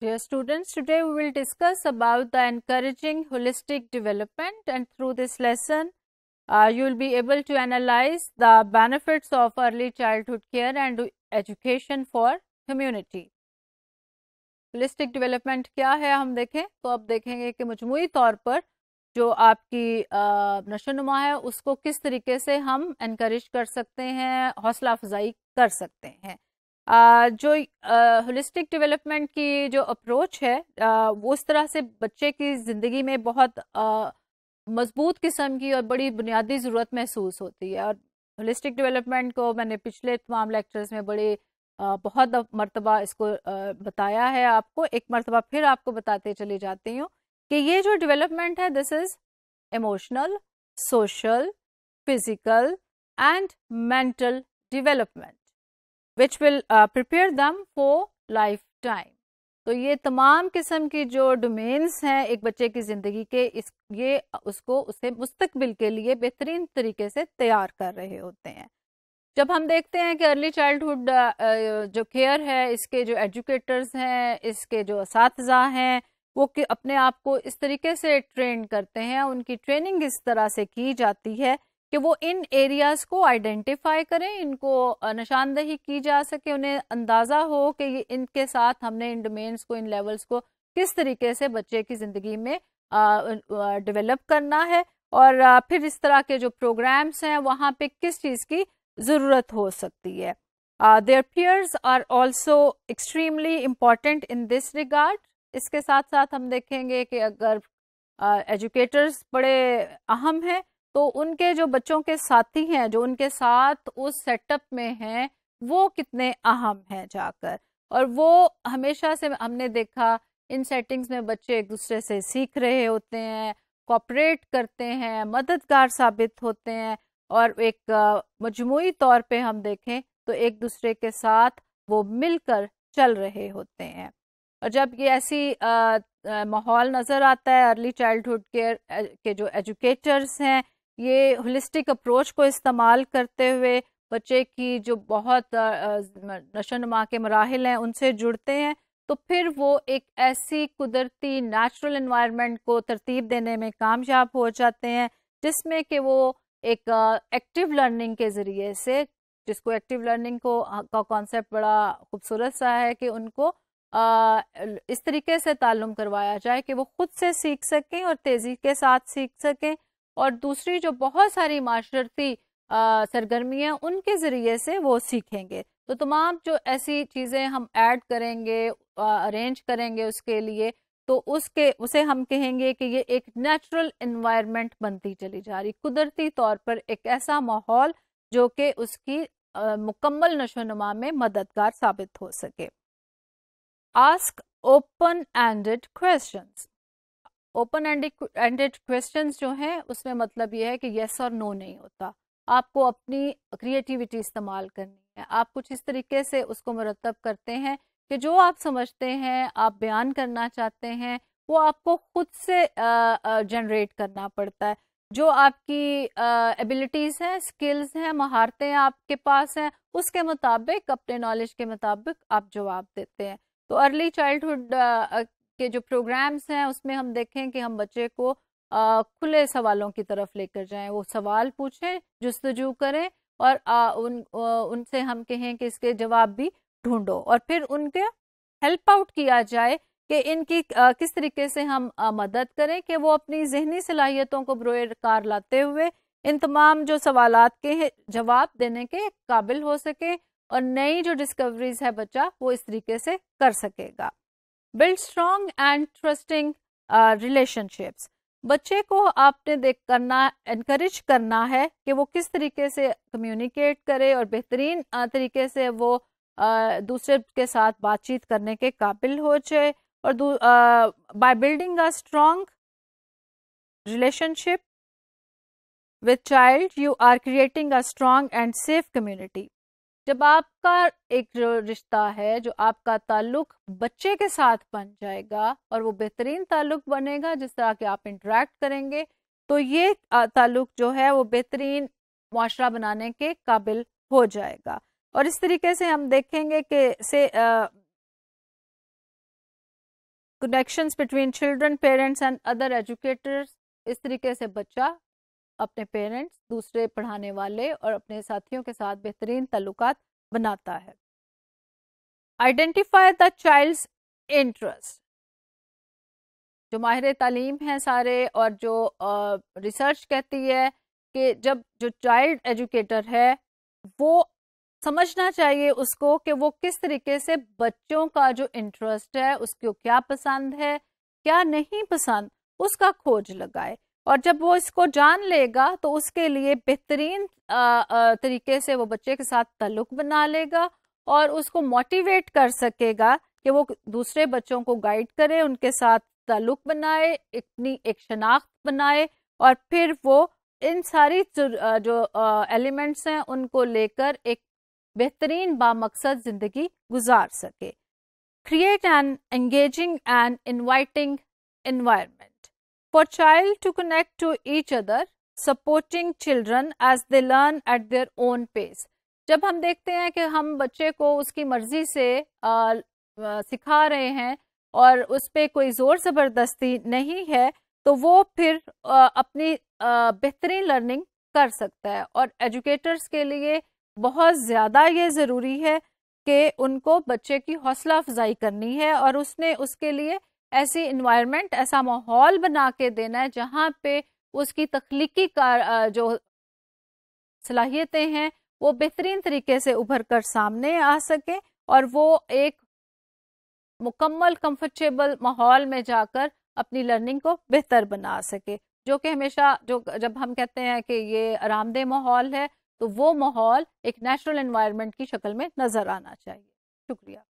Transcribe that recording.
Dear students, today we will discuss about the encouraging holistic development and through this lesson uh, you will be able to analyze the benefits of early childhood care and education for community. Holistic development क्या है हम देखें तो आप देखेंगे कि मजमू तौर पर जो आपकी नशोनुमा है उसको किस तरीके से हम encourage कर सकते हैं हौसला अफजाई कर सकते हैं जो होलिस्टिक डेवलपमेंट की जो अप्रोच है वो उस तरह से बच्चे की ज़िंदगी में बहुत मजबूत किस्म की और बड़ी बुनियादी ज़रूरत महसूस होती है और होलिस्टिक डेवलपमेंट को मैंने पिछले तमाम लेक्चर्स में बड़े बहुत मरतबा इसको बताया है आपको एक मरतबा फिर आपको बताते चले जाती हूँ कि ये जो डेवलपमेंट है this is emotional social physical and mental development which will prepare them for lifetime तो ये तमाम किस्म की जो डोमेन्स हैं एक बच्चे की ज़िंदगी के इस ये उसको उसे मुस्तकबिल के लिए बेहतरीन तरीके से तैयार कर रहे होते हैं जब हम देखते हैं कि अर्ली चाइल्डहुड uh, uh, जो केयर है इसके जो एजुकेटर्स हैं इसके जो इस हैं वो कि अपने आप को इस तरीके से ट्रेन करते हैं उनकी ट्रेनिंग इस तरह से की जाती है कि वो इन एरियाज़ को आइडेंटिफाई करें इनको निशानदही की जा सके उन्हें अंदाज़ा हो कि इनके साथ हमने इन डोमेन्स को इन लेवल्स को किस तरीके से बच्चे की ज़िंदगी में डेवलप करना है और फिर इस तरह के जो प्रोग्राम्स हैं वहाँ पे किस चीज़ की ज़रूरत हो सकती है their peers are also extremely important in this regard इसके साथ साथ हम देखेंगे कि अगर एजुकेटर्स uh, बड़े अहम हैं तो उनके जो बच्चों के साथी हैं जो उनके साथ उस सेटअप में हैं वो कितने अहम हैं जाकर और वो हमेशा से हमने देखा इन सेटिंग्स में बच्चे एक दूसरे से सीख रहे होते हैं कॉपरेट करते हैं मददगार साबित होते हैं और एक मजमू तौर पे हम देखें तो एक दूसरे के साथ वो मिलकर चल रहे होते हैं और जब ये ऐसी माहौल नज़र आता है अर्ली चाइल्डहुड केयर के जो एजुकेटर्स हैं ये होलिस्टिक अप्रोच को इस्तेमाल करते हुए बच्चे की जो बहुत नशो नुमा के मराहल हैं उनसे जुड़ते हैं तो फिर वो एक ऐसी कुदरती नेचुरल इन्वायरमेंट को तरतीब देने में कामयाब हो जाते हैं जिसमें कि वो एक एक्टिव लर्निंग के ज़रिए से जिसको एक्टिव लर्निंग को का कॉन्सेप्ट बड़ा खूबसूरत सा है कि उनको आ, इस तरीके से तालुम करवाया जाए कि वो खुद से सीख सकें और तेज़ी के साथ सीख सकें और दूसरी जो बहुत सारी माशरती सरगर्मियाँ उनके ज़रिए से वो सीखेंगे तो तमाम जो ऐसी चीज़ें हम ऐड करेंगे अरेंज करेंगे उसके लिए तो उसके उसे हम कहेंगे कि ये एक नेचुरल इन्वायरमेंट बनती चली जा रही कुदरती तौर पर एक ऐसा माहौल जो कि उसकी आ, मुकम्मल नशोनुमा में मददगार साबित हो सके ask open ended questions open ended questions जो हैं उसमें मतलब ये है कि येस और नो नहीं होता आपको अपनी क्रिएटिविटी इस्तेमाल करनी है आप कुछ इस तरीके से उसको मुरतब करते हैं कि जो आप समझते हैं आप बयान करना चाहते हैं वो आपको खुद से जनरेट करना पड़ता है जो आपकी एबिलिटीज़ हैं स्किल्स हैं महारतें आपके पास हैं उसके मुताबिक अपने नॉलेज के मुताबिक आप जवाब देते हैं तो अर्ली चाइल्डहुड के जो प्रोग्राम्स हैं उसमें हम देखें कि हम बच्चे को आ, खुले सवालों की तरफ लेकर जाएं वो सवाल पूछें जस्तजू करें और आ, उन आ, उनसे हम कहें कि इसके जवाब भी ढूंढो और फिर उनके हेल्प आउट किया जाए कि इनकी आ, किस तरीके से हम आ, मदद करें कि वो अपनी जहनी सलाहियतों को बरोकार लाते हुए इन तमाम जो सवाल के जवाब देने के काबिल हो सके और नई जो डिस्कवरीज है बच्चा वो इस तरीके से कर सकेगा build strong and trusting relationships बच्चे को आपने देख करना इनक्रेज करना है कि वो किस तरीके से कम्युनिकेट करे और बेहतरीन तरीके से वो दूसरे के साथ बातचीत करने के काबिल हो जाए और by building a strong relationship with child you are creating a strong and safe community जब आपका एक रिश्ता है जो आपका ताल्लुक बच्चे के साथ बन जाएगा और वो बेहतरीन ताल्लुक बनेगा जिस तरह के आप इंटरेक्ट करेंगे तो ये ताल्लुक जो है वो बेहतरीन माशरा बनाने के काबिल हो जाएगा और इस तरीके से हम देखेंगे कि से connections between children parents and other educators इस तरीके से बच्चा अपने पेरेंट्स दूसरे पढ़ाने वाले और अपने साथियों के साथ बेहतरीन तल्लुकात बनाता है आइडेंटिफाई द चाइल्ड्स इंटरेस्ट जो माहिर तालीम हैं सारे और जो रिसर्च कहती है कि जब जो चाइल्ड एजुकेटर है वो समझना चाहिए उसको कि वो किस तरीके से बच्चों का जो इंटरेस्ट है उसको क्या पसंद है क्या नहीं पसंद उसका खोज लगाए और जब वो इसको जान लेगा तो उसके लिए बेहतरीन तरीके से वो बच्चे के साथ तल्लुक बना लेगा और उसको मोटिवेट कर सकेगा कि वो दूसरे बच्चों को गाइड करे उनके साथ तल्लुक बनाए अपनी एक शनाख्त बनाए और फिर वो इन सारी जो एलिमेंट्स हैं उनको लेकर एक बेहतरीन बामकसद ज़िंदगी गुजार सके create an engaging and inviting environment. for child to connect to each other supporting children as they learn at their own pace जब हम देखते हैं कि हम बच्चे को उसकी मर्जी से आ, आ, सिखा रहे हैं और उस पर कोई ज़ोर ज़बरदस्ती नहीं है तो वो फिर आ, अपनी बेहतरीन लर्निंग कर सकता है और एजुकेटर्स के लिए बहुत ज़्यादा ये ज़रूरी है कि उनको बच्चे की हौसला अफजाई करनी है और उसने उसके लिए ऐसी इन्वायरमेंट ऐसा माहौल बना के देना है जहाँ पे उसकी तख्लीकी कार जो सलाहियतें हैं वो बेहतरीन तरीके से उभर कर सामने आ सके और वो एक मुकम्मल कंफर्टेबल माहौल में जाकर अपनी लर्निंग को बेहतर बना सके जो कि हमेशा जो जब हम कहते हैं कि ये आरामदेह माहौल है तो वो माहौल एक नेचुरल एनवायरनमेंट की शक्ल में नज़र आना चाहिए शुक्रिया